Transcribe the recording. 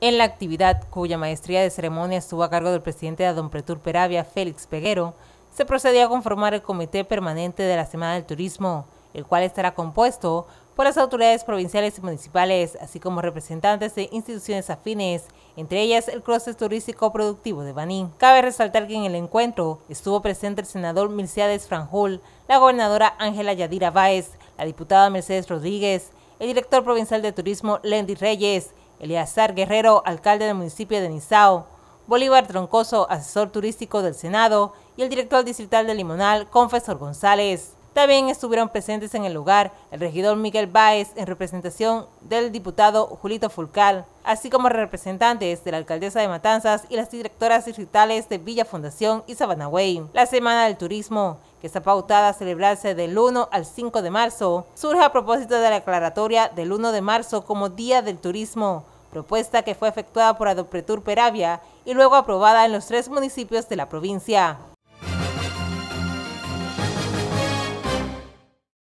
En la actividad, cuya maestría de ceremonia estuvo a cargo del presidente de Pretur Peravia, Félix Peguero, se procedió a conformar el Comité Permanente de la Semana del Turismo, el cual estará compuesto por las autoridades provinciales y municipales, así como representantes de instituciones afines, entre ellas el clúster turístico productivo de Banín. Cabe resaltar que en el encuentro estuvo presente el senador Milciades Franjul, la gobernadora Ángela Yadira Báez, la diputada Mercedes Rodríguez, el director provincial de turismo Lendy Reyes, Eleazar Guerrero, alcalde del municipio de Nizao, Bolívar Troncoso, asesor turístico del Senado, y el director distrital de Limonal, Confesor González. También estuvieron presentes en el lugar el regidor Miguel Báez en representación del diputado Julito Fulcal, así como representantes de la alcaldesa de Matanzas y las directoras distritales de Villa Fundación y Sabanaway. La Semana del Turismo, que está pautada a celebrarse del 1 al 5 de marzo, surge a propósito de la aclaratoria del 1 de marzo como Día del Turismo, propuesta que fue efectuada por Adopretur Peravia y luego aprobada en los tres municipios de la provincia.